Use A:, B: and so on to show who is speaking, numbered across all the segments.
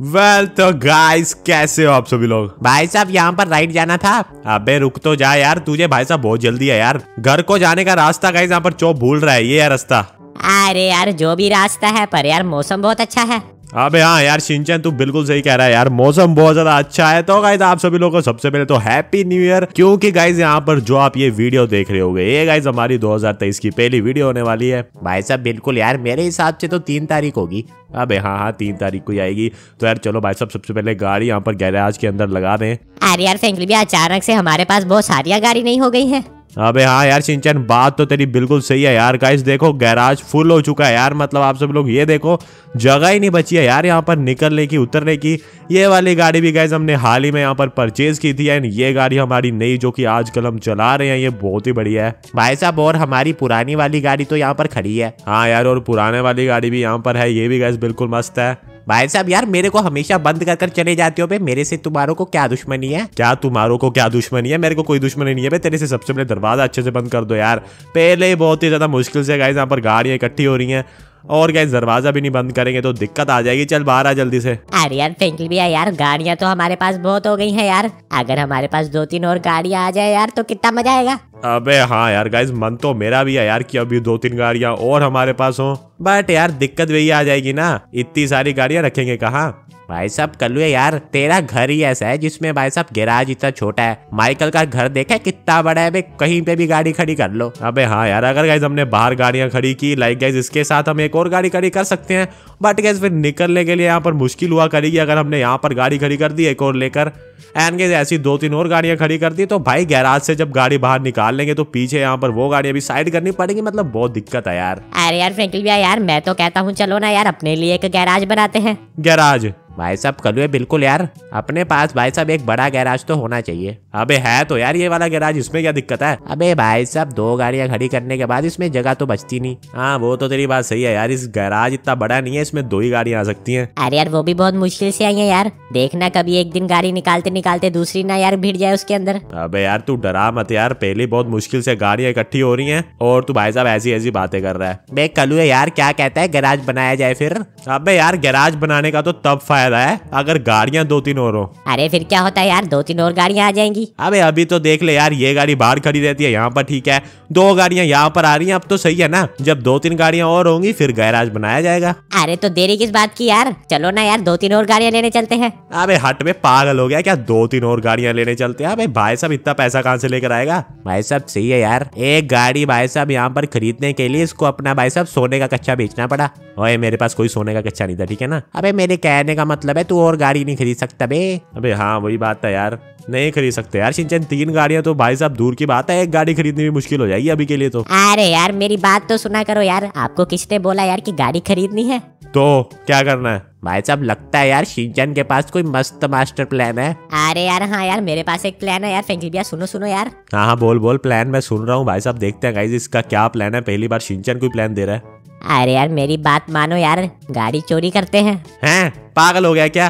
A: well well, तो guys कैसे हो आप सभी लोग भाई साहब यहाँ पर राइट जाना था अबे रुक तो जा यार तुझे भाई साहब बहुत जल्दी है यार घर को जाने का रास्ता गाइस यहाँ पर चौप भूल रहा है ये रास्ता
B: अरे यार जो भी रास्ता है पर यार मौसम बहुत अच्छा है
A: अबे हाँ, हाँ यार सिंचन तू बिल्कुल सही कह रहा है यार मौसम बहुत ज्यादा अच्छा है तो गाइज आप सभी लोगों को सबसे पहले तो हैप्पी न्यू ईयर क्योंकि गाइज यहाँ पर जो आप ये वीडियो देख रहे हो गए ये गाइज हमारी 2023 की पहली वीडियो होने वाली है भाई साहब बिल्कुल यार मेरे हिसाब से तो तीन तारीख होगी अबे हाँ, हाँ हाँ तीन तारीख को ही आएगी तो यार चलो भाई साहब सबसे पहले गाड़ी यहाँ पर गैराज के अंदर लगा दें
B: अरे यार फैंकली भी अचानक से हमारे पास बहुत सारिया गाड़ी नहीं हो गई है
A: अबे हाँ यार सिंचन बात तो तेरी बिल्कुल सही है यार गाइस देखो गैराज फुल हो चुका है यार मतलब आप सब लोग ये देखो जगह ही नहीं बची है यार यहाँ पर निकलने की उतरने की ये वाली गाड़ी भी गाइस हमने हाल ही में यहाँ पर परचेज की थी एंड ये गाड़ी हमारी नई जो कि आजकल हम चला रहे हैं ये बहुत ही बढ़िया है भाई साहब और हमारी पुरानी वाली गाड़ी तो यहाँ पर खड़ी है हाँ यार और पुराने वाली गाड़ी भी यहाँ पर है ये भी गैस बिल्कुल मस्त है भाई साहब यार मेरे को हमेशा बंद कर कर चले जाते हो मेरे से तुम्हारों को क्या दुश्मनी है क्या तुम्हारों को क्या दुश्मनी है मेरे को कोई दुश्मनी नहीं है तेरे से सबसे पहले दरवाजा अच्छे से बंद कर दो यार पहले बहुत ही ज्यादा मुश्किल से गाइस यहाँ पर गाड़ियाँ इकट्ठी हो रही है और क्या दरवाजा भी नहीं बंद करेंगे तो दिक्कत आ जाएगी चल बाहर आ जल्दी से
B: अरे यार फेंकल भैया यार गाड़ियाँ तो हमारे पास बहुत हो गई है यार अगर हमारे पास दो तीन और गाड़ियाँ आ जाए यार तो कितना मजा आएगा
A: अबे हाँ यार गाइज मन तो मेरा भी है यार कि अभी दो तीन गाड़ियाँ और हमारे पास हो बट यार दिक्कत वही आ जाएगी ना इतनी सारी गाड़ियाँ रखेंगे कहाँ भाई साहब कलु यार तेरा घर ही ऐसा है जिसमें भाई साहब गैराज इतना छोटा है माइकल का घर देखा है कितना बड़ा है कहीं पे भी गाड़ी खड़ी कर लो अबे हाँ यार अगर गैस हमने बाहर गाड़ियां खड़ी की लाइक गैस इसके साथ हम एक और गाड़ी खड़ी कर सकते हैं बट गैस फिर निकलने के लिए यहाँ पर मुश्किल हुआ करेगी अगर हमने यहाँ पर गाड़ी खड़ी कर दी एक और लेकर एंड गैस ऐसी दो तीन और गाड़ियां खड़ी कर दी तो भाई गैराज से जब गाड़ी बाहर निकाल लेंगे तो पीछे यहाँ पर वो गाड़ियां भी साइड करनी पड़ेगी मतलब बहुत दिक्कत है यार
B: अरे यार फ्रेंकल भैया यार मैं तो कहता हूँ चलो ना यार अपने लिए एक गैराज बनाते हैं
A: गैराज भाई साहब कलुए बिल्कुल यार अपने पास भाई साहब एक बड़ा गैराज तो होना चाहिए अबे है तो यार ये वाला गैराज इसमें क्या दिक्कत है अबे भाई साहब दो गाड़ियां खड़ी करने के बाद इसमें जगह तो बचती नहीं हाँ वो तो तेरी बात सही है यार इस गैराज इतना बड़ा नहीं है इसमें दो ही गाड़ियाँ आ सकती है अरे यार वो भी बहुत
B: मुश्किल से आई है यार देखना कभी एक दिन गाड़ी निकालते निकालते निकालते दूसरी ना यार भिड़ जाए उसके अंदर अबे
A: यार तू डरा मत यार पहले बहुत मुश्किल से गाड़ियाँ इकट्ठी हो रही हैं और तू भाई साहब ऐसी ऐसी बातें कर रहा है बे कलू है यार क्या कहता है गैराज बनाया जाए फिर अबे यार गैराज बनाने का तो तब फायदा है अगर गाड़िया दो तीन और हो अरे फिर क्या होता है यार दो तीन और गाड़िया आ जाएंगी अबे अभी तो देख ले यार ये गाड़ी बाहर खड़ी रहती है यहाँ पर ठीक है दो गाड़िया यहाँ पर आ रही है अब तो सही है ना जब दो तीन गाड़िया और होंगी फिर गैराज बनाया जाएगा
B: अरे तो देरी किस बात की यार चलो ना यार दो तीन और गाड़ियाँ लेने चलते हैं
A: अबे हट में पागल हो गया क्या दो तीन और गाड़ियां लेने चलते हैं हाँ भाई भाई साहब इतना पैसा कहाँ से लेकर आएगा भाई साहब सही है यार एक गाड़ी भाई साहब यहाँ पर खरीदने के लिए इसको अपना भाई साहब सोने का कच्चा बेचना पड़ा ओए मेरे पास कोई सोने का कच्चा नहीं था ठीक है ना अबे मेरे कहने का
B: मतलब है तू और गाड़ी नहीं खरीद सकता बे
A: अबे हाँ वही बात है यार नहीं खरीद सकते यार सिंचन तीन गाड़ियाँ तो भाई साहब दूर की बात है एक गाड़ी खरीदनी भी मुश्किल हो जाएगी अभी के लिए तो
B: अरे यार मेरी बात तो सुना करो यार
A: आपको किसने बोला यार की गाड़ी खरीदनी है तो क्या करना है भाई साहब लगता है यार सिंचन के पास कोई मस्त मास्टर प्लान है
B: अरे यार हाँ यार मेरे पास एक प्लान है यार भैया सुनो सुनो यार
A: हाँ हाँ बोल बोल प्लान मैं सुन रहा हूँ भाई साहब देखते हैं इसका क्या प्लान है पहली बार सिंचन कोई
B: प्लान दे रहा है अरे यार मेरी बात मानो यार गाड़ी चोरी करते हैं हैं पागल हो गया क्या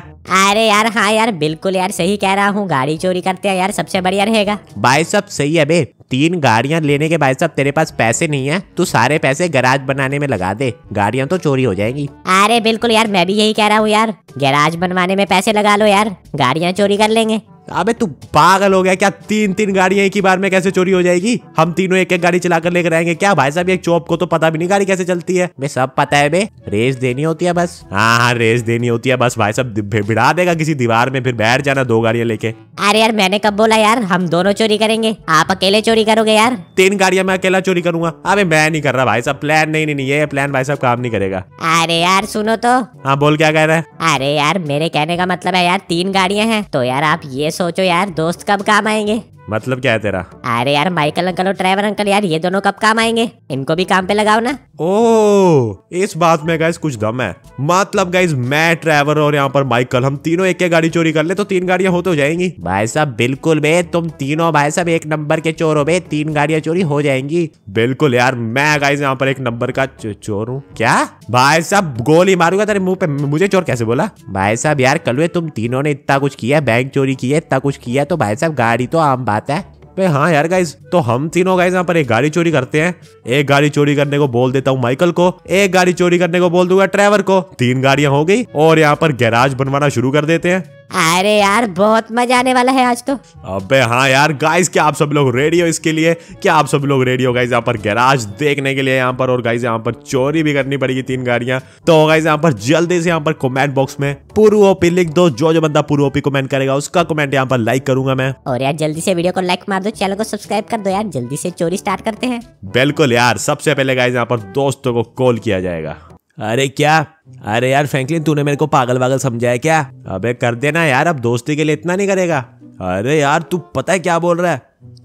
B: अरे यार हाँ यार बिल्कुल यार सही कह रहा हूँ गाड़ी चोरी करते हैं यार सबसे बढ़िया रहेगा
A: भाई सब सही है बे तीन गाड़ियाँ लेने के भाई साहब तेरे पास पैसे नहीं है तू सारे पैसे गराज बनाने में लगा दे गाड़ियाँ तो चोरी हो जाएंगी
B: अरे बिल्कुल यार मैं भी यही कह रहा हूँ यार गैराज बनवाने में पैसे लगा लो यार गाड़ियाँ चोरी कर लेंगे अबे तू
A: पागल हो गया क्या तीन तीन गाड़ियां एक ही बार में कैसे चोरी हो जाएगी हम तीनों एक एक गाड़ी चलाकर लेकर आएंगे क्या भाई साहब एक चौप को तो पता भी नहीं गाड़ी कैसे चलती है मैं सब पता है बे रेस देनी होती है बस हाँ हाँ रेस देनी होती है बस भाई साहब भिड़ा देगा किसी दीवार में फिर बैठ जाना दो गाड़ियां लेके
B: अरे यार मैंने कब बोला यार हम दोनों चोरी करेंगे आप अकेले चोरी करोगे यार
A: तीन गाड़ियां मैं अकेला चोरी करूंगा अरे मैं नहीं कर रहा भाई साहब प्लान नहीं नहीं ये प्लान भाई साहब काम नहीं करेगा
B: अरे यार सुनो तो
A: हाँ बोल क्या कह रहे हैं
B: अरे यार मेरे कहने का मतलब है यार तीन गाड़ियां हैं तो यार आप ये सोचो यार दोस्त कब काम आएंगे मतलब क्या है तेरा अरे यार माइकल अंकल और ट्रेवर अंकल यार ये दोनों कब काम आएंगे इनको भी काम पे लगाओ ना
A: ओ इस बात में गाइस कुछ दम है मतलब गाइस मैं ट्रेवर और यहाँ पर माइकल हम तीनों एक एक गाड़ी चोरी कर ले तो तीन गाड़ियाँ हो तो जाएंगी भाई साहब बिल्कुल बे तुम तीनों भाई साहब एक नंबर के चोर हो बे तीन गाड़ियाँ चोरी हो जाएंगी बिल्कुल यार मैं गाइस यहाँ पर एक नंबर का चोर हूँ क्या भाई साहब गोली मारूंगा तेरे मुँह पे मुझे चोर कैसे बोला भाई साहब यार कल तुम तीनों ने इतना कुछ किया बैंक चोरी किया इतना कुछ किया तो भाई साहब गाड़ी तो आम बात है भाई हाँ यार गाइज तो हम तीनों गाइज यहाँ पर एक गाड़ी चोरी करते हैं एक गाड़ी चोरी करने को बोल देता हूँ माइकल को एक गाड़ी चोरी करने को बोल दूंगा ट्रेवर को तीन गाड़ियां हो गई और यहाँ पर गैराज बनवाना शुरू कर देते हैं
B: अरे यार बहुत मजा आने वाला है आज तो
A: अबे हाँ यार गाइस क्या आप सब लोग रेडियो इसके लिए क्या आप सब लोग रेडियो गाइस यहाँ पर गैराज देखने के लिए यहाँ पर और गाइस यहाँ पर चोरी भी करनी पड़ेगी तीन गाड़ियां तो गाइस यहाँ पर जल्दी से यहाँ पर कमेंट बॉक्स में पूर्व ओपी लिख दो जो जो बंदा पूर्व ओपी कमेंट करेगा उसका कमेंट यहाँ पर लाइक करूंगा मैं
B: और यार जल्दी से वीडियो को लाइक मार दो चैनल को सब्सक्राइब कर दो यार जल्दी से चोरी स्टार्ट करते हैं
A: बिल्कुल यार सबसे पहले गाइज यहाँ पर दोस्तों को कॉल किया जाएगा अरे क्या अरे यार फ्रैंकलिन तूने मेरे को पागल वागल समझाया क्या अबे कर देना यार अब दोस्ती के लिए इतना नहीं करेगा अरे यार तू पता है क्या बोल रहा है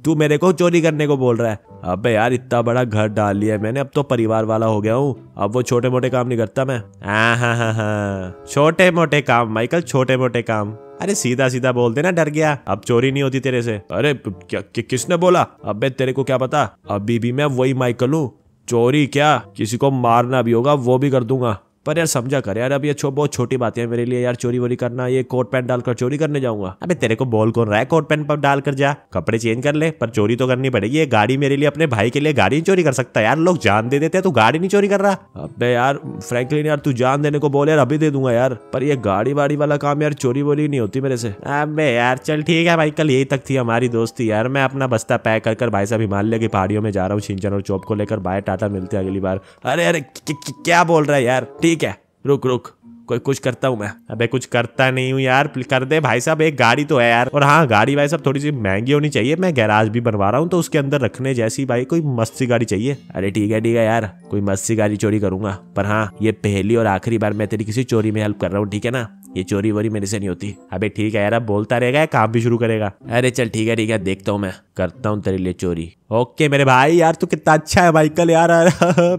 A: तू मेरे को चोरी करने को बोल रहा है अबे यार इतना बड़ा घर डाल लिया मैंने अब तो परिवार वाला हो गया हूँ अब वो छोटे मोटे काम नहीं करता मैं हाँ, हाँ, हाँ, छोटे मोटे काम माइकल छोटे मोटे काम अरे सीधा सीधा बोल देना डर गया अब चोरी नहीं होती तेरे से अरे क्या कि, किसने बोला अबे तेरे को क्या पता अभी भी मैं वही माइकल हूँ चोरी क्या किसी को मारना भी होगा वो भी कर दूंगा पर यार समझा कर यार अब ये छो बहुत छोटी बात है मेरे लिए यार चोरी वोरी करना ये कोट पैंट डालकर चोरी करने जाऊंगा अबे तेरे को बॉल कौन रहा है कोट पैंट पर डालकर जा कपड़े चेंज कर ले पर चोरी तो करनी पड़ेगी ये गाड़ी मेरे लिए अपने भाई के लिए गाड़ी नहीं चोरी कर सकता यार लोग जान दे देते हैं तू गाड़ी नहीं चोरी कर रहा अब यार फ्रेंकली यार तू जान देने को बोल यार अभी दे दूंगा यार पर ये गाड़ी वाड़ी वाला काम यार चोरी वोरी नहीं होती मेरे से अब यार चल ठीक है भाई कल यही तक थी हमारी दोस्ती यार मैं अपना बस्ता पैक कर भाई साहब हिमालय की पहाड़ियों में जा रहा हूँ छिंचन और चौप को लेकर बाय टाटा मिलते अगली बार अरे अरे क्या बोल रहा है यार ये क्या रुक रुक कोई कुछ करता हूँ मैं अबे कुछ करता नहीं हूँ यार कर दे भाई साहब एक गाड़ी तो है यार और हाँ गाड़ी भाई साहब थोड़ी सी महंगी होनी चाहिए मैं गैराज भी बनवा रहा हूँ तो उसके अंदर रखने जैसी भाई कोई मस्त सी गाड़ी चाहिए अरे ठीक है ठीक है यार कोई मस्त सी गाड़ी चोरी करूंगा पर हाँ ये पहली और आखिरी बार मैं तेरी किसी चोरी में हेल्प कर रहा हूँ ठीक है ना ये चोरी वोरी मेरे से नहीं होती अबे ठीक है यार अब बोलता रहेगा काम भी शुरू करेगा अरे चल ठीक है ठीक है देखता हूँ मैं करता हूँ तेरे लिए चोरी ओके मेरे भाई यार तू कितना अच्छा है माइकल यार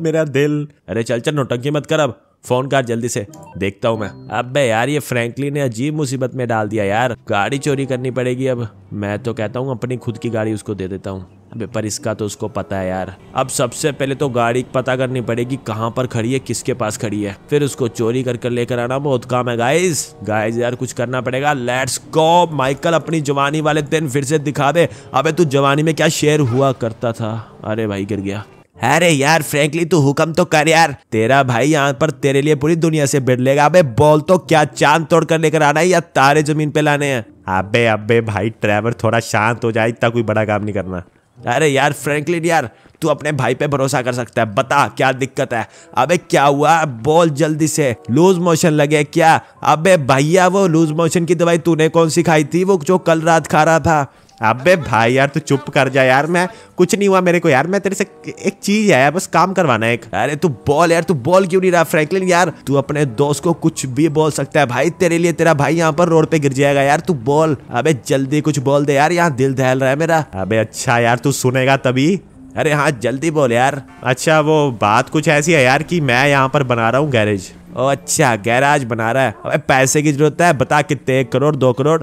A: मेरा दिल अरे चल चल नोटंकी मत कर अब फोन कर जल्दी से देखता हूँ मैं अबे यार ये फ्रैंकली ने अजीब मुसीबत में डाल दिया यार गाड़ी चोरी करनी पड़ेगी अब मैं तो कहता हूँ अपनी खुद की गाड़ी उसको दे देता हूँ अबे पर इसका तो उसको पता है यार अब सबसे पहले तो गाड़ी पता करनी पड़ेगी कहाँ पर खड़ी है किसके पास खड़ी है फिर उसको चोरी कर कर लेकर आना बहुत काम है गाइस गाइस यार कुछ करना पड़ेगा लेट्स गो माइकल अपनी जवानी वाले दिन फिर से दिखा दे अबे तू जवानी में क्या शेयर हुआ करता था अरे भाई गिर गया अरे यार फ्रेंकली तू हुक्म तो कर यार तेरा भाई यहाँ पर तेरे लिए पूरी दुनिया से बिड़ लेगा अबे बोल तो क्या चांद तोड़ कर लेकर आना है या तारे जमीन पे लाने हैं अबे अबे भाई ट्रैवर थोड़ा शांत हो जाए इतना कोई बड़ा काम नहीं करना अरे यार फ्रेंकलिन यार तू अपने भाई पे भरोसा कर सकता है बता क्या दिक्कत है अबे क्या हुआ बोल जल्दी से लूज मोशन लगे क्या अबे भैया वो लूज मोशन की दवाई तूने कौन सी खाई थी वो जो कल रात खा रहा था अबे भाई यार तू चुप कर जा यार मैं कुछ नहीं हुआ मेरे को यार मैं तेरे से एक चीज है बस काम करवाना है एक अरे तू बॉल यार तू बॉल क्यों नहीं रहा फ्रैंकलिन यार तू अपने दोस्त को कुछ भी बोल सकता है भाई तेरे लिए तेरा भाई यहाँ पर रोड पे गिर जाएगा यार तू बॉल अबे जल्दी कुछ बोल दे यार यहाँ दिल दहल रहा है मेरा अबे अच्छा यार तू सुनेगा तभी अरे हाँ जल्दी बोल यार अच्छा वो बात कुछ ऐसी है यार कि मैं यहाँ पर बना रहा हूँ गैरेज ओ अच्छा गैराज बना रहा है अबे पैसे की जरूरत है बता कितने एक करोड़ दो करोड़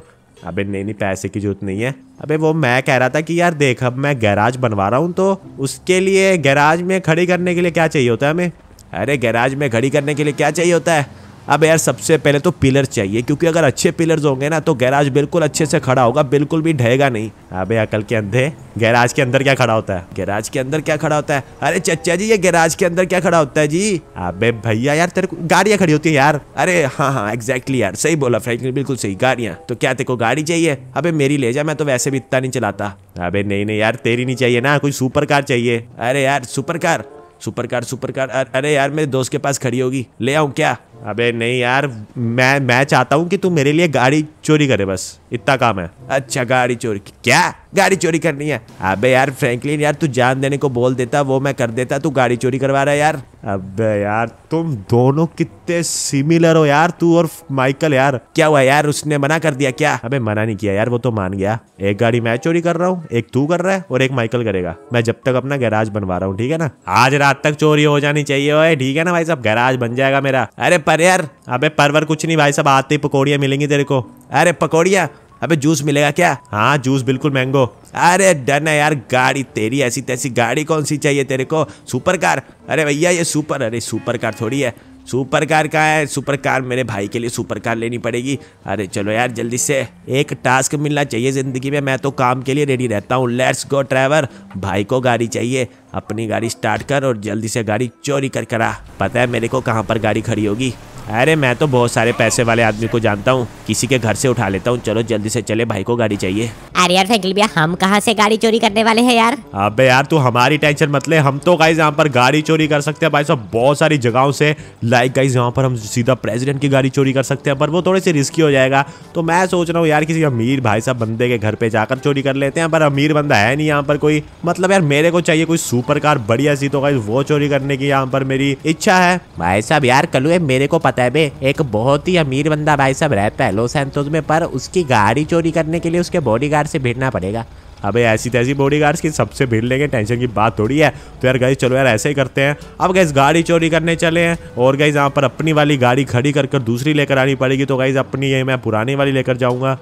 A: अबे नहीं नहीं पैसे की जरूरत नहीं है अबे वो मैं कह रहा था कि यार देख अब मैं गैराज बनवा रहा हूँ तो उसके लिए गैराज में खड़ी करने के लिए क्या चाहिए होता है हमें अरे गैराज में खड़ी करने के लिए क्या चाहिए होता है अब यार सबसे पहले तो पिलर चाहिए क्योंकि अगर अच्छे पिलर्स होंगे ना तो गैराज बिल्कुल अच्छे से खड़ा होगा बिल्कुल भी ढहेगा नहीं अबे अकल के अंधे गैराज के अंदर क्या खड़ा होता है गैराज के अंदर क्या खड़ा होता है अरे चचा जी ये गैराज के अंदर क्या खड़ा होता है जी अबे भैया यार तेरे को गाड़ियाँ खड़ी होती है यार अरे हाँ हाँ एग्जैक्टली यार सही बोला फ्रेंक बिल्कुल सही गाड़ियाँ तो क्या तेरे को गाड़ी चाहिए अबे मेरी ले जा मैं तो वैसे भी इतना नहीं चलाता अबे नहीं नहीं यार तेरी नहीं चाहिए ना कोई सुपर कार चाहिए अरे यार super car super car super car अरे यार मेरे दोस्त के पास खड़ी होगी ले आऊँ क्या अबे नहीं यार मैं मैं चाहता हूँ कि तू मेरे लिए गाड़ी चोरी करे बस इतना काम है अच्छा गाड़ी चोरी क्या गाड़ी चोरी करनी है अबे यार फ्रैंकलिन यार तू जान देने को बोल देता वो मैं कर देता तू गाड़ी चोरी करवा रहा है यार अबे यार तुम दोनों कितने सिमिलर हो यार तू और माइकल यार क्या हुआ यार उसने मना कर दिया क्या अबे मना नहीं किया यार वो तो मान गया एक गाड़ी मैं चोरी कर रहा हूँ एक तू कर रहा है और एक माइकल करेगा मैं जब तक अपना गैराज बनवा रहा हूँ ठीक है ना आज रात तक चोरी हो जानी चाहिए ठीक है ना भाई साहब गैराज बन जाएगा मेरा अरे पर यार अबे परवर कुछ नहीं भाई सब आते ही पकौड़िया मिलेंगी तेरे को अरे पकौड़िया अबे जूस मिलेगा क्या हाँ जूस बिल्कुल मैंगो अरे डन है यार गाड़ी तेरी ऐसी तैसी गाड़ी कौन सी चाहिए तेरे को सुपर कार अरे भैया ये सुपर अरे सुपर कार थोड़ी है सुपर कार कहाँ है सुपर कार मेरे भाई के लिए सुपर कार लेनी पड़ेगी अरे चलो यार जल्दी से एक टास्क मिलना चाहिए ज़िंदगी में मैं तो काम के लिए रेडी रहता हूँ लेट्स गो ड्राइवर भाई को गाड़ी चाहिए अपनी गाड़ी स्टार्ट कर और जल्दी से गाड़ी चोरी कर करा पता है मेरे को कहाँ पर गाड़ी खड़ी होगी अरे मैं तो बहुत सारे पैसे वाले आदमी को जानता हूँ किसी के घर से उठा लेता हूँ चलो जल्दी से चले भाई को गाड़ी चाहिए
B: अरे यार साइकिल भैया हम कहाँ से गाड़ी चोरी करने वाले हैं यार
A: अबे यार तू हमारी टेंशन मत ले हम तो गाइज यहाँ पर गाड़ी चोरी कर सकते हैं भाई साहब बहुत सारी जगहों से लाइक गाइज यहाँ पर हम सीधा प्रेसिडेंट की गाड़ी चोरी कर सकते हैं पर वो थोड़ी सी रिस्की हो जाएगा तो मैं सोच रहा हूँ यार किसी अमीर भाई साहब बंदे के घर पे जाकर चोरी कर लेते हैं पर अमीर बंदा है नहीं यहाँ पर कोई मतलब यार मेरे को चाहिए कोई सुपर कार बढ़िया सी तो गाई वो चोरी करने की यहाँ पर मेरी इच्छा है भाई साहब यार कलू मेरे को पता रहता है बे एक बहुत ही अमीर बंदा भाई साहब रहता है लॉस एंथोज में पर उसकी गाड़ी चोरी करने के लिए उसके बॉडी से भिड़ना पड़ेगा अबे ऐसी तैसी बॉडी गार्ड्स की सबसे भीड़ लेंगे टेंशन की बात थोड़ी है तो यार गई चलो यार ऐसे ही करते हैं अब गई गाड़ी चोरी करने चले हैं और गई यहाँ पर अपनी वाली गाड़ी खड़ी कर कर दूसरी लेकर आनी पड़ेगी तो गई अपनी ये मैं पुरानी वाली लेकर जाऊँगा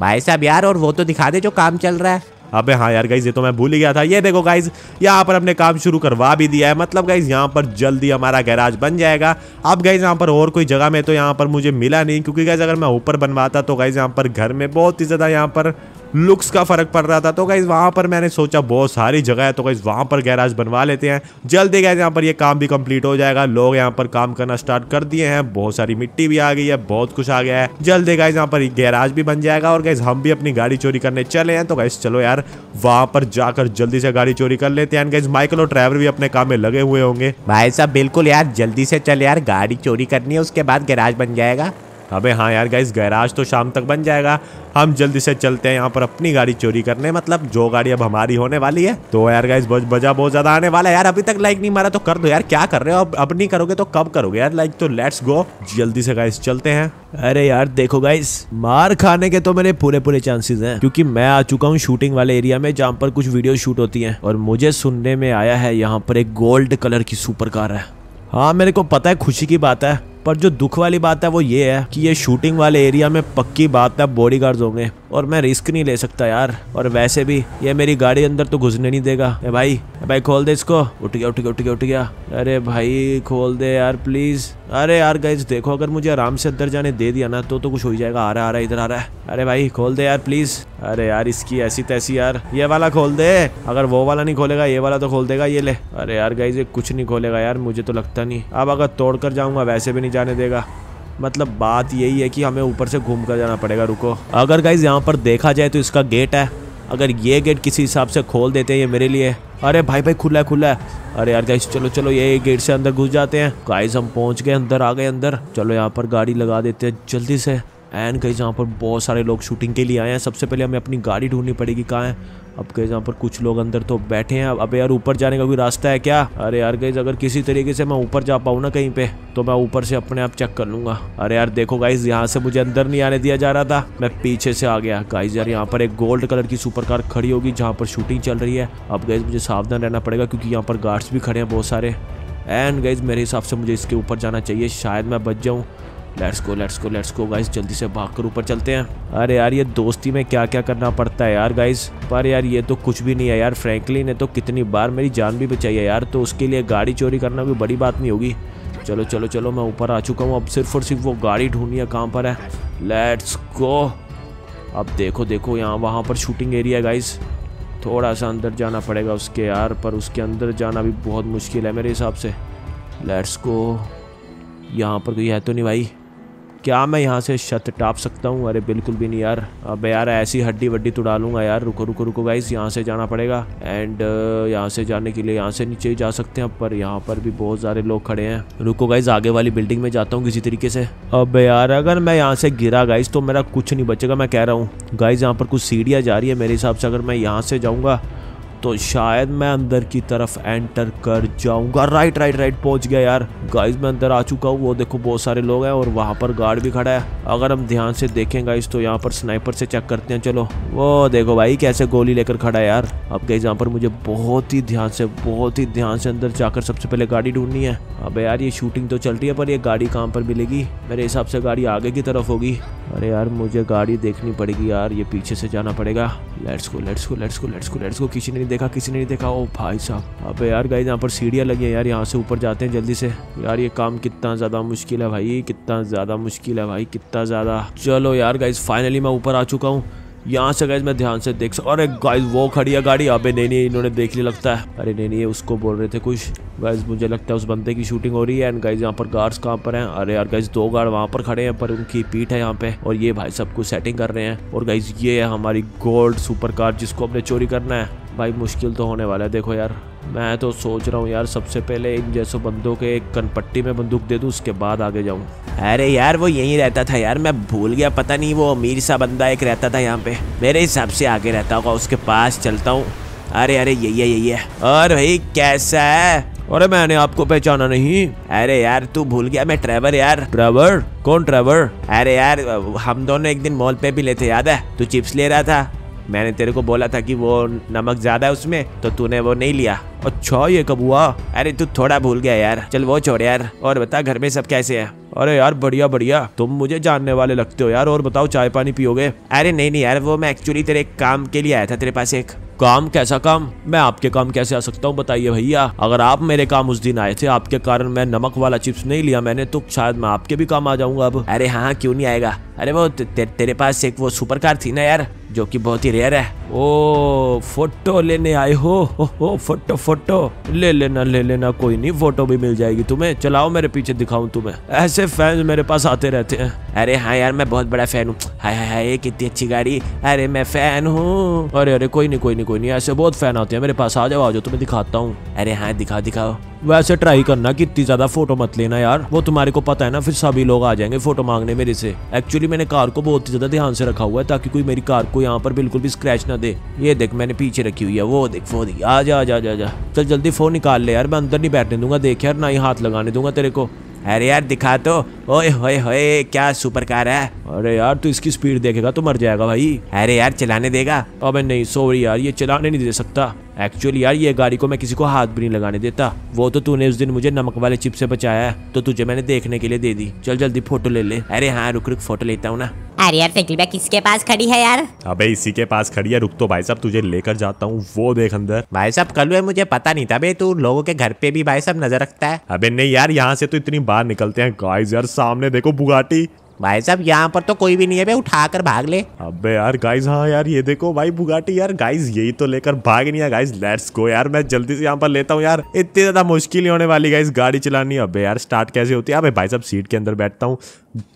A: भाई साहब यार और वो तो दिखा दे जो काम चल रहा है अबे हाँ यार गाइज ये तो मैं भूल ही गया था ये देखो गाइज यहाँ पर हमने काम शुरू करवा भी दिया है मतलब गाइज यहाँ पर जल्दी हमारा गैराज बन जाएगा अब गाइज यहाँ पर और कोई जगह में तो यहाँ पर मुझे मिला नहीं क्योंकि गाइज अगर मैं ऊपर बनवाता तो गाइज यहाँ पर घर में बहुत ही ज़्यादा यहाँ पर लुक्स का फ़र्क पड़ रहा था तो गाइज़ वहां पर मैंने सोचा बहुत सारी जगह है तो गाइज़ वहाँ पर गैराज बनवा लेते हैं जल्दी गाइज यहाँ पर ये काम भी कंप्लीट हो जाएगा लोग यहाँ पर काम करना स्टार्ट कर दिए हैं बहुत सारी मिट्टी भी आ गई है बहुत कुछ आ गया है जल्दी गाइज यहाँ पर गैराज भी बन जाएगा और गाइज हम भी अपनी गाड़ी चोरी करने चले हैं तो गाइज चलो यार वहाँ पर जाकर जल्दी से गाड़ी चोरी कर लेते हैं गाइज माइकल और ड्राइवर भी अपने काम में लगे हुए होंगे भाई साहब बिल्कुल यार जल्दी से चल यार गाड़ी चोरी करनी है उसके बाद गैराज बन जाएगा अबे हाँ यार गाइस गैराज तो शाम तक बन जाएगा हम जल्दी से चलते हैं यहाँ पर अपनी गाड़ी चोरी करने मतलब जो गाड़ी अब हमारी होने वाली है तो यार गाइस बजा बहुत ज्यादा आने वाला है यार अभी तक लाइक नहीं मारा तो कर दो यार क्या कर रहे हो अब अब नहीं करोगे तो कब करोगे यार लाइक तो लेट्स गो जल्दी से गाइस चलते हैं अरे यार देखो गाइस मार खाने के तो मेरे पूरे पूरे चांसेस हैं क्योंकि मैं आ चुका हूँ शूटिंग वाले एरिया में जहाँ पर कुछ वीडियो शूट होती हैं और मुझे सुनने में आया है यहाँ पर एक गोल्ड कलर की सुपर कार है हाँ मेरे को पता है खुशी की बात है पर जो दुख वाली बात है वो ये है कि ये शूटिंग वाले एरिया में पक्की बात है बॉडीगार्ड्स होंगे और मैं रिस्क नहीं ले सकता यार और वैसे भी ये मेरी गाड़ी अंदर तो घुसने नहीं देगा ए भाई ए भाई खोल दे इसको उठ गया उठ गया उठ गया उठ गया अरे भाई खोल दे यार प्लीज़ अरे यार गाइज देखो अगर मुझे आराम से अंदर जाने दे दिया ना तो तो कुछ हो जाएगा आ रहा आ रहा इधर आ रहा है अरे भाई खोल दे यार प्लीज़ अरे यार इसकी ऐसी तैसी यार ये वाला खोल दे अगर वो वाला नहीं खोलेगा ये वाला तो खोल देगा ये ले अरे यार गाइज ये कुछ नहीं खोलेगा यार मुझे तो लगता नहीं अब अगर तोड़ कर जाऊंगा वैसे भी नहीं जाने देगा मतलब बात यही है कि हमें ऊपर से घूम कर जाना पड़ेगा रुको अगर गाइज यहाँ पर देखा जाए तो इसका गेट है अगर ये गेट किसी हिसाब से खोल देते हैं ये मेरे लिए अरे भाई भाई खुला है खुला है अरे यार गाइस चलो चलो ये गेट से अंदर घुस जाते हैं गाइस हम पहुंच गए अंदर आ गए अंदर चलो यहाँ पर गाड़ी लगा देते हैं जल्दी से एंड गाइस यहाँ पर बहुत सारे लोग शूटिंग के लिए आए हैं सबसे पहले हमें अपनी गाड़ी ढूंढनी पड़ेगी कहाँ है अब गए यहाँ पर कुछ लोग अंदर तो बैठे हैं अब यार ऊपर जाने का कोई रास्ता है क्या अरे यार गई अगर किसी तरीके से मैं ऊपर जा पाऊँ ना कहीं पे तो मैं ऊपर से अपने आप चेक कर लूंगा अरे यार देखो गाइज यहाँ से मुझे अंदर नहीं आने दिया जा रहा था मैं पीछे से आ गया गाइज यार यहाँ पर एक गोल्ड कलर की सुपर कार खड़ी होगी जहाँ पर शूटिंग चल रही है अब गाइज मुझे सावधान रहना पड़ेगा क्योंकि यहाँ पर गार्ड्स भी खड़े हैं बहुत सारे एंड गाइज मेरे हिसाब से मुझे इसके ऊपर जाना चाहिए शायद मैं बच जाऊँ let's go let's go let's go guys जल्दी से भाग कर ऊपर चलते हैं अरे यार ये दोस्ती में क्या क्या करना पड़ता है यार गाइस पर यार ये तो कुछ भी नहीं है यार फ्रैंकली ने तो कितनी बार मेरी जान भी बचाई है यार तो उसके लिए गाड़ी चोरी करना भी बड़ी बात नहीं होगी चलो चलो चलो मैं ऊपर आ चुका हूँ अब सिर्फ और सिर्फ वो गाड़ी ढूंढनी है कहाँ पर है लेट्स गो अब देखो देखो यहाँ वहाँ पर शूटिंग एरिया गाइस थोड़ा सा अंदर जाना पड़ेगा उसके यार पर उसके अंदर जाना भी बहुत मुश्किल है मेरे हिसाब से लेट्स गो यहाँ पर कोई है तो नहीं भाई क्या मैं यहाँ से छत टाप सकता हूँ अरे बिल्कुल भी नहीं यार अब यार ऐसी हड्डी वड्डी तोड़ा लूँगा यार रुको रुको रुको गाइस यहाँ से जाना पड़ेगा एंड uh, यहाँ से जाने के लिए यहाँ से नीचे ही जा सकते हैं पर यहाँ पर भी बहुत सारे लोग खड़े हैं रुको गाइस आगे वाली बिल्डिंग में जाता हूँ किसी तरीके से अब यार अगर मैं यहाँ से गिरा गाइस तो मेरा कुछ नहीं बचेगा मैं कह रहा हूँ गाइस यहाँ पर कुछ सीढ़ियाँ जा रही है मेरे हिसाब से अगर मैं यहाँ से जाऊँगा तो शायद मैं अंदर की तरफ एंटर कर जाऊंगा राइट राइट राइट पहुंच गया यार गाइस मैं अंदर आ चुका हूँ वो देखो बहुत सारे लोग हैं और वहाँ पर गार्ड भी खड़ा है अगर हम ध्यान से देखें गाइस तो यहाँ पर स्नाइपर से चेक करते हैं चलो वो देखो भाई कैसे गोली लेकर खड़ा है यार अब गई यहाँ पर मुझे बहुत ही ध्यान से बहुत ही ध्यान से अंदर जाकर सबसे पहले गाड़ी ढूंढनी है अब यार ये शूटिंग तो चल रही है पर ये गाड़ी कहाँ पर मिलेगी मेरे हिसाब से गाड़ी आगे की तरफ होगी अरे यार मुझे गाड़ी देखनी पड़ेगी यार ये पीछे से जाना पड़ेगा let's go let's go let's go let's go let's go किसी ने नहीं देखा किसी ने नहीं देखा ओ भाई साहब अब यार गाइस यहाँ पर सीढ़ियाँ लगी है यार यहाँ से ऊपर जाते हैं जल्दी से यार ये काम कितना ज़्यादा मुश्किल है भाई कितना ज़्यादा मुश्किल है भाई कितना ज़्यादा चलो यार गाइस फाइनली मैं ऊपर आ चुका हूँ यहाँ से गाइज मैं ध्यान से देख सकता अरे गाइज वो खड़ी है गाड़ी अबे नहीं नहीं इन्होंने देख लिया लगता है अरे नहीं नहीं ये उसको बोल रहे थे कुछ गाइज मुझे लगता है उस बंदे की शूटिंग हो रही है एंड गाइज यहाँ पर गार्ड्स कहाँ पर हैं अरे यार गाइज दो गार्ड वहाँ पर खड़े हैं पर उनकी पीठ है यहाँ पे और ये भाई सब कुछ सेटिंग कर रहे हैं और गाइज ये है हमारी गोल्ड सुपर कार जिसको हमने चोरी करना है भाई मुश्किल तो होने वाला है देखो यार मैं तो सोच रहा हूँ यार सबसे पहले इन जैसो बंदों के एक कनपट्टी में बंदूक दे दूँ उसके बाद आगे जाऊँ अरे यार वो यहीं रहता था यार मैं भूल गया पता नहीं वो अमीर सा बंदा एक रहता था यहाँ पे मेरे हिसाब से आगे रहता होगा उसके पास चलता हूँ अरे अरे यही है यही है और भाई कैसा है अरे मैंने आपको पहचाना नहीं अरे यार तू भूल गया मैं ट्रेवर यार ट्रेवर कौन ट्रेवर अरे यार हम दोनों एक दिन मॉल पे भी लेते याद है तू चिप्स ले रहा था मैंने तेरे को बोला था कि वो नमक ज्यादा है उसमें तो तूने वो नहीं लिया अच्छा ये कब हुआ अरे तू थोड़ा भूल गया यार चल वो छोड़ यार और बता घर में सब कैसे हैं अरे यार बढ़िया बढ़िया तुम मुझे जानने वाले लगते हो यार और बताओ चाय पानी पियोगे अरे नहीं नहीं यार वो मैं एक्चुअली तेरे काम के लिए आया था तेरे पास एक काम कैसा काम मैं आपके काम कैसे आ सकता हूँ बताइए भैया अगर आप मेरे काम उस दिन आए थे आपके कारण मैं नमक वाला चिप्स नहीं लिया मैंने तो शायद मैं आपके भी काम आ जाऊंगा अब अरे हाँ, हाँ क्यों नहीं आएगा अरे वो ते, तेरे पास एक वो सुपर कार थी ना यार जो कि बहुत ही रेयर है ओ फोटो लेने आए हो हो हो फोटो फोटो ले लेना ले लेना कोई नहीं फोटो भी मिल जाएगी तुम्हें चलाओ मेरे पीछे दिखाऊं तुम्हें ऐसे फैन मेरे पास आते रहते हैं अरे हाँ यार मैं बहुत बड़ा फैन हूँ हाय हाय हाय कितनी अच्छी गाड़ी अरे मैं फैन हूँ अरे अरे कोई नहीं कोई नहीं कोई नहीं ऐसे बहुत फैन आते हैं मेरे पास आ जाओ आ जाओ तुम्हें दिखाता हूँ अरे हाँ दिखाओ दिखाओ वैसे ट्राई करना कि इतनी ज्यादा फोटो मत लेना यार वो तुम्हारे को पता है ना फिर सभी लोग आ जाएंगे फोटो मांगने मेरे से एक्चुअली मैंने कार को बहुत ही ज्यादा ध्यान से रखा हुआ है ताकि कोई मेरी कार को यहाँ पर बिल्कुल भी स्क्रैच ना दे ये देख मैंने पीछे रखी हुई है वो देख फो देख आ जा जा जा जा चल जल्दी फोन निकाल ले यार मैं अंदर नहीं बैठने दूंगा देख यार ना ही हाथ लगाने दूंगा तेरे को अरे यार दिखा तो ओए होए होए क्या सुपर कार है अरे यार तू इसकी स्पीड देखेगा तो मर जाएगा भाई अरे यार चलाने देगा अबे नहीं सॉरी यार ये चलाने नहीं दे सकता एक्चुअली यार ये गाड़ी को मैं किसी को हाथ भी नहीं लगाने देता वो तो तूने उस दिन मुझे नमक वाले चिप से बचाया है तो तुझे मैंने देखने के लिए दे दी चल जल्दी फोटो ले ले अरे हाँ रुक रुक फोटो लेता हूँ ना
B: अरे यार साइकिल बैग किसके पास खड़ी है यार
A: अबे इसी के पास खड़ी है रुक तो भाई साहब तुझे लेकर जाता हूँ वो देख अंदर भाई साहब कल है मुझे पता नहीं था अबे तू लोगों के घर पे भी भाई साहब नजर रखता है अबे नहीं यार यहाँ से तो इतनी बाहर निकलते हैं गाइस यार सामने देखो बुगाटी भाई साहब यहाँ पर तो कोई भी नहीं है उठा कर भाग ले अबे यार गाइज हाँ यार ये देखो भाई बुगाटी यार गाइज यही तो लेकर भाग नहीं है गाइज लेट्स गो यार मैं जल्दी से यहाँ पर लेता हूँ यार इतनी ज्यादा मुश्किल होने वाली गाइज गाड़ी चलानी अबे यार स्टार्ट कैसे होती है अबे भाई साहब सीट के अंदर बैठता हूँ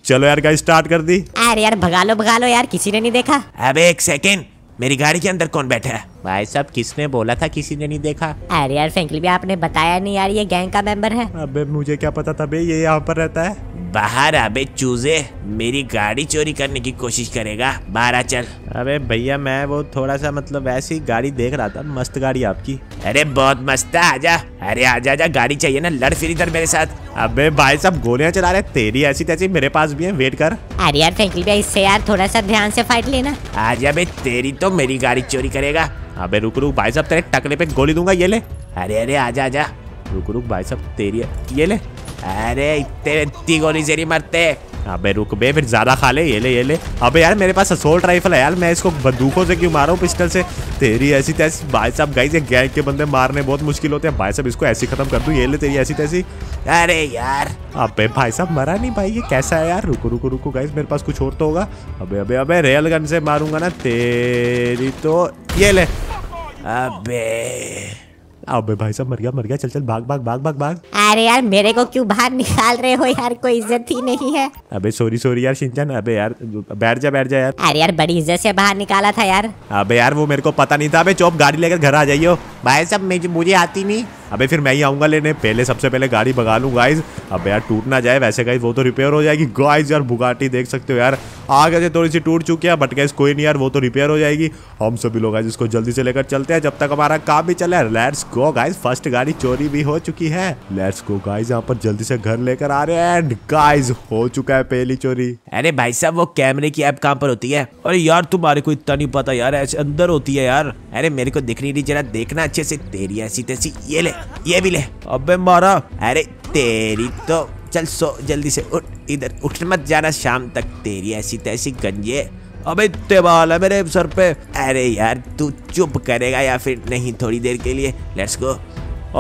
A: चलो यार गाइज स्टार्ट कर दी
B: अरे यार भगा लो भगा लो यार किसी ने नहीं देखा
A: अबे एक सेकेंड मेरी गाड़ी के अंदर कौन बैठा है भाई साहब किसने बोला था किसी ने नहीं देखा
B: अरे यार फैंकली भी आपने बताया नहीं यार ये गैंग का मेंबर है अबे मुझे क्या पता था भाई ये यहाँ पर रहता है
A: बाहर अबे चूजे मेरी गाड़ी चोरी करने की कोशिश करेगा बाहर आ चल अबे भैया मैं वो थोड़ा सा मतलब ऐसी गाड़ी देख रहा था मस्त गाड़ी आपकी अरे बहुत मस्त है आजा अरे आजा आजा गाड़ी चाहिए ना लड़ फिर इधर मेरे साथ अबे भाई सब गोलियां चला रहे तेरी ऐसी तैसी मेरे पास भी है वेट कर
B: अरे यार फैंकली भाई इससे यार थोड़ा सा ध्यान से फाइट लेना
A: आजा भाई तेरी तो मेरी गाड़ी चोरी करेगा अबे रुक रुक भाई साहब तेरे टकले पे गोली दूंगा ये ले अरे अरे आजा आजा रुक रुक भाई साहब तेरी ये ले अरे इतने इतनी गोली जेरी मरते अबे हाँ, रुक बे फिर ज़्यादा खा ले ये ले ये ले अबे यार मेरे पास असोल्ट राइफल है यार मैं इसको बंदूकों से क्यों हूँ पिस्टल से तेरी ऐसी तैसी भाई साहब गाइस ये गैंग के बंदे मारने बहुत मुश्किल होते हैं भाई साहब इसको ऐसी खत्म कर दूँ ये ले तेरी ऐसी तैसी अरे यार अबे भाई साहब मरा नहीं भाई ये कैसा है यार रुको रुको रुको गाइस मेरे पास कुछ और तो होगा अबे अबे अबे रेल गन से मारूंगा ना तेरी तो ये ले अबे अबे भाई सब मर गया मर गया चल चल भाग भाग भाग भाग भाग
B: अरे यार मेरे को क्यों बाहर निकाल रहे हो यार कोई इज्जत ही नहीं है
A: अबे सॉरी सॉरी यार सिंचन अबे यार बैठ जा बैठ जा यार
B: अरे यार बड़ी इज्जत से बाहर निकाला था यार
A: अबे यार वो मेरे को पता नहीं था अबे चौप गाड़ी लेकर घर आ जाइयो भाई साहब मुझे मुझे आती नहीं अबे फिर मैं ही आऊँगा लेने पहले सबसे पहले गाड़ी भगा लूँ गाइज अब यार टूट ना जाए वैसे गाइज वो तो रिपेयर हो जाएगी गाइज यार बुगाटी देख सकते हो यार आ गए थोड़ी सी टूट चुकी है बट गाइज कोई नहीं यार वो तो रिपेयर हो जाएगी हम सभी लोग आज इसको जल्दी से लेकर चलते हैं जब तक हमारा काम भी चला है लेट्स गो गाइज फर्स्ट गाड़ी चोरी भी हो चुकी है लेट्स गो गाइज यहाँ पर जल्दी से घर लेकर आ रहे हैं एंड गाइज हो चुका है पहली चोरी अरे भाई साहब वो कैमरे की ऐप कहाँ पर होती है अरे यार तुम्हारे को इतना नहीं पता यार ऐसे अंदर होती है यार अरे मेरे को दिख नहीं रही जरा देखना अच्छे से तेरी ऐसी तैसी ये ले ये भी ले अबे मारा अरे तेरी तो चल सो जल्दी से उठ इधर उठ मत जाना शाम तक तेरी ऐसी तैसी गंजे अबे इतने बाल है मेरे सर पे अरे यार तू चुप करेगा या फिर नहीं थोड़ी देर के लिए लेट्स गो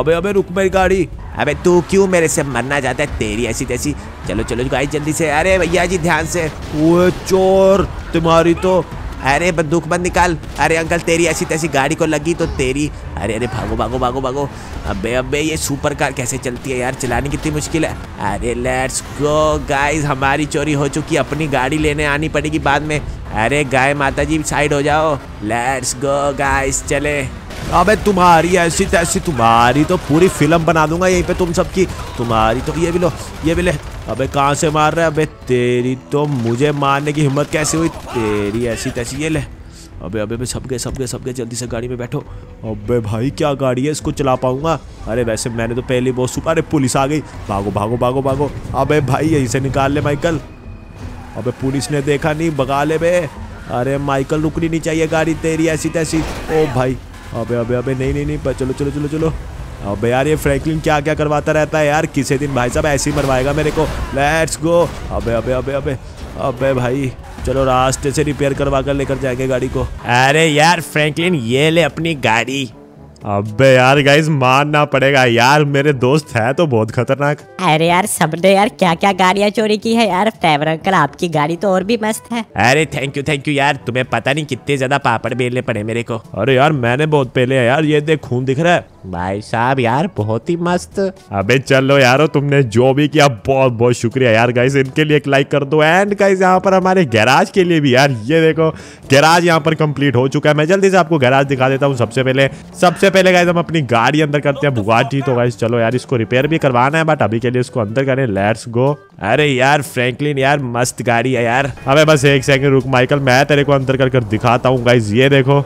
A: अबे अबे रुक मेरी गाड़ी अबे तू क्यों मेरे से मरना चाहता है तेरी ऐसी तैसी चलो चलो गाड़ी जल्दी से अरे भैया जी ध्यान से ओए चोर तुम्हारी तो अरे बंदूक मत निकाल अरे अंकल तेरी ऐसी तैसी गाड़ी को लगी तो तेरी अरे अरे भागो भागो भागो भागो अबे अबे ये सुपर कार कैसे चलती है यार चलानी कितनी मुश्किल है अरे लेट्स गो गाइस हमारी चोरी हो चुकी अपनी गाड़ी लेने आनी पड़ेगी बाद में अरे गाय माता जी साइड हो जाओ लेट्स गो गाइस चले अबे तुम्हारी ऐसी तैसी तुम्हारी तो पूरी फिल्म बना दूंगा यहीं पे तुम सबकी तुम्हारी तो ये भी लो ये भी ले अबे कहाँ से मार रहा है अबे तेरी तो मुझे मारने की हिम्मत कैसे हुई तेरी ऐसी तैसी ये ले अबे अबे अबे सब गए सब गए सब गए जल्दी से गाड़ी में बैठो अबे भाई क्या गाड़ी है इसको चला पाऊंगा अरे वैसे मैंने तो पहले बहुत सुपर अरे पुलिस आ गई भागो भागो भागो भागो अबे भाई यहीं से निकाल ले माइकल अबे पुलिस ने देखा नहीं भगा ले बे अरे माइकल रुकनी नहीं चाहिए गाड़ी तेरी ऐसी तैसी ओ भाई अबे अबे अबे नहीं नहीं नहीं चलो चलो चलो चलो अब यार ये फ्रैंकलिन क्या क्या करवाता रहता है यार किसी दिन भाई साहब ऐसे ही मरवाएगा मेरे को लेट्स गो अबे अबे अबे अबे अबे भाई चलो रास्ते से रिपेयर करवा कर लेकर जाएंगे गाड़ी को अरे यार फ्रैंकलिन ये ले अपनी गाड़ी अबे यार गाइस मानना पड़ेगा यार मेरे दोस्त है तो बहुत खतरनाक
B: अरे यार सबने यार क्या क्या गाड़ियाँ चोरी की है यार फेवर अंकल आपकी गाड़ी तो और भी मस्त है
A: अरे थैंक यू थैंक यू यार तुम्हें पता नहीं कितने ज्यादा पापड़ बेलने पड़े मेरे को अरे यार मैंने बहुत पहले यार ये देख खून दिख रहा है भाई साहब यार बहुत ही मस्त अबे चलो यारो तुमने जो भी किया बहुत बहुत शुक्रिया यार गाइस इनके लिए एक लाइक कर दो एंड गाइस यहाँ पर हमारे गैराज के लिए भी यार ये देखो गैराज यहाँ पर कंप्लीट हो चुका है मैं जल्दी से आपको गैराज दिखा देता हूँ सबसे पहले सबसे पहले गाइज हम अपनी गाड़ी अंदर करते हैं जी तो गाइज चलो यार इसको रिपेयर भी करवाना है बट अभी के लिए इसको अंदर करें लेट्स गो अरे यार फ्रेंकलिन यार मस्त गाड़ी है यार अबे बस एक सेकंड रुक माइकल मैं तेरे को अंदर कर, कर दिखाता हूँ गाइज ये देखो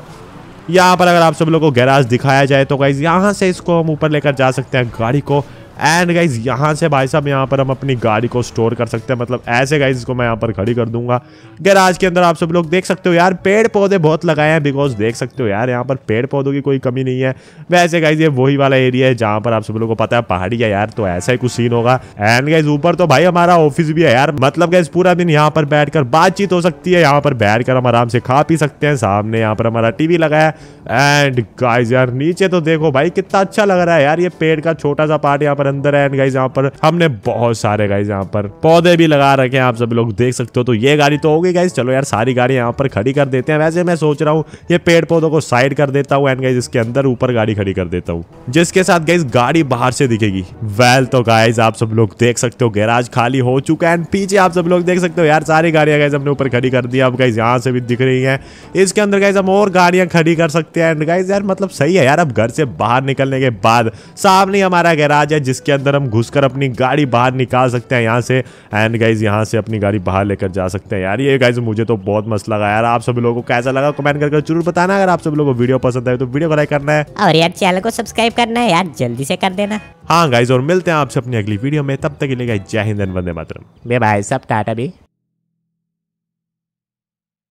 A: यहाँ पर अगर आप सब लोग को गैराज दिखाया जाए तो गाइज यहाँ से इसको हम ऊपर लेकर जा सकते हैं गाड़ी को एंड गाइज यहाँ से भाई साहब यहाँ पर हम अपनी गाड़ी को स्टोर कर सकते हैं मतलब ऐसे गाइज इसको मैं यहाँ पर खड़ी कर दूंगा गैराज के अंदर आप सब लोग देख सकते हो यार पेड़ पौधे बहुत लगाए हैं बिकॉज देख सकते हो यार यहाँ पर पेड़ पौधों की कोई कमी नहीं है वैसे गाइज ये वही वाला एरिया है जहाँ पर आप सब लोग को पता है पहाड़ी है यार तो ऐसा ही कुछ सीन होगा एंड गाइज ऊपर तो भाई हमारा ऑफिस भी है यार मतलब गाइज पूरा दिन यहाँ पर बैठ बातचीत हो सकती है यहाँ पर बैठ हम आराम से खा पी सकते हैं सामने यहाँ पर हमारा टीवी लगाया एंड गाइज यार नीचे तो देखो भाई कितना अच्छा लग रहा है यार ये पेड़ का छोटा सा पार्ट यहाँ पर अंदर है एंड गाइज यहाँ पर हमने बहुत सारे गाइज यहाँ पर पौधे भी लगा रखे हैं आप सब लोग देख सकते हो तो ये गाड़ी तो होगी गाइज चलो यार सारी गाड़ी यहाँ पर खड़ी कर देते हैं वैसे मैं सोच रहा हूँ ये पेड़ पौधों को साइड कर देता हूँ एंड गाइज इसके अंदर ऊपर गाड़ी खड़ी कर देता हूँ जिसके साथ गाइज गाड़ी बाहर से दिखेगी वेल तो गाइज आप सब लोग देख सकते हो गैराज खाली हो चुका है एंड पीछे आप सब लोग देख सकते हो यार सारी गाड़ियां गाइज हमने ऊपर खड़ी कर दी अब गाइज यहाँ से भी दिख रही है इसके अंदर गाइज हम और गाड़ियां खड़ी कर सकते हैं एंड गाइज यार मतलब सही है यार अब घर से बाहर निकलने के बाद सामने हमारा गैराज है जिसके अंदर हम घुसकर अपनी गाड़ी बाहर निकाल सकते हैं यहाँ से एंड गाइज यहाँ से अपनी गाड़ी बाहर लेकर जा सकते हैं यार ये गाइज मुझे तो बहुत मस्त लगा यार आप सभी लोगों को कैसा लगा कमेंट करके जरूर बताना अगर आप सभी लोगों को वीडियो पसंद आए तो वीडियो को लाइक करना है
B: और यार चैनल को सब्सक्राइब करना है यार जल्दी से कर देना
A: हाँ गाइज और मिलते हैं आपसे अपनी अगली वीडियो में तब तक के जय हिंद वंदे मातरम बे बाय सब टाटा भी